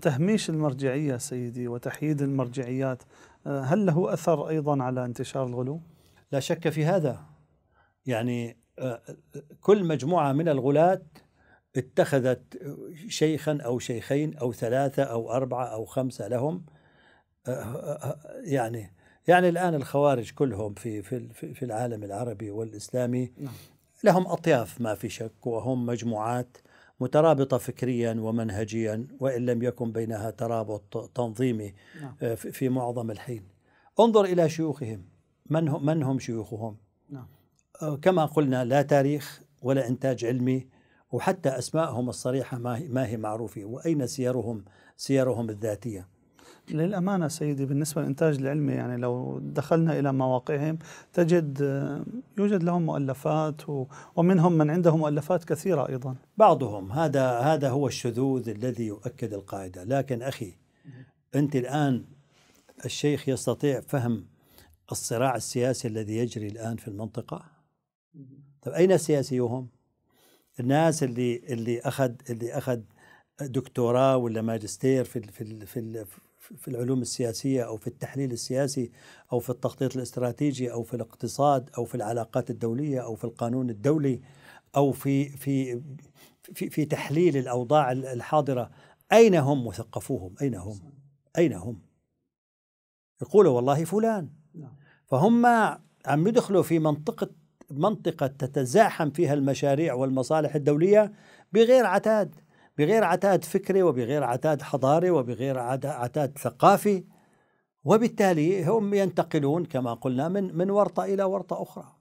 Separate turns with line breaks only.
تهميش المرجعية سيدي وتحييد المرجعيات آه، هل له أثر أيضا على انتشار الغلو؟ لا شك في هذا يعني آه، آه، كل
مجموعة من الغلاة اتخذت شيخا أو شيخين أو ثلاثة أو أربعة أو خمسة لهم يعني يعني الآن الخوارج كلهم في في في العالم العربي والإسلامي نعم. لهم أطياف ما في شك وهم مجموعات مترابطه فكريا ومنهجيا وان لم يكن بينها ترابط تنظيمي نعم. آه، في معظم الحين. انظر الى شيوخهم من هم من هم شيوخهم؟ نعم. آه، كما قلنا لا تاريخ ولا انتاج علمي وحتى اسمائهم الصريحه ما هي معروفه واين سيرهم سيرهم الذاتيه.
للأمانة سيدي بالنسبة للإنتاج العلمي يعني لو دخلنا إلى مواقعهم تجد آه، يوجد لهم مؤلفات ومنهم من عنده مؤلفات كثيرة أيضا
بعضهم هذا هذا هو الشذوذ الذي يؤكد القاعدة لكن أخي أنت الآن الشيخ يستطيع فهم الصراع السياسي الذي يجري الآن في المنطقة طب أين سياسيوهم الناس اللي اللي أخذ اللي أخذ دكتوراه ولا ماجستير في الـ في الـ في, في العلوم السياسية أو في التحليل السياسي أو في التخطيط الاستراتيجي أو في الاقتصاد أو في العلاقات الدولية أو في القانون الدولي أو في في في, في تحليل الأوضاع الحاضرة أين هم مثقفوهم أين هم أين هم يقولوا والله فلان نعم. فهم عم يدخلوا في منطقة منطقة تتزاحم فيها المشاريع والمصالح الدولية بغير عتاد بغير عتاد فكري وبغير عتاد حضاري وبغير عتاد ثقافي وبالتالي هم ينتقلون كما قلنا من من ورطه الى ورطه اخرى